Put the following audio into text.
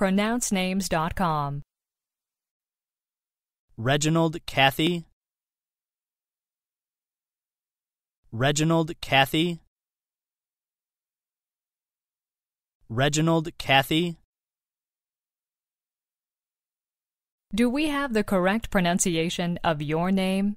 pronouncenames.com. Reginald Cathy Reginald Cathy Reginald Cathy Do we have the correct pronunciation of your name?